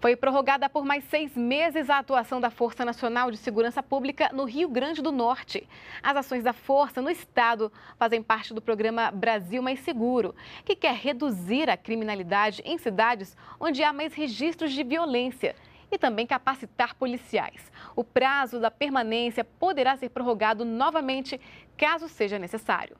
Foi prorrogada por mais seis meses a atuação da Força Nacional de Segurança Pública no Rio Grande do Norte. As ações da Força no Estado fazem parte do programa Brasil Mais Seguro, que quer reduzir a criminalidade em cidades onde há mais registros de violência e também capacitar policiais. O prazo da permanência poderá ser prorrogado novamente caso seja necessário.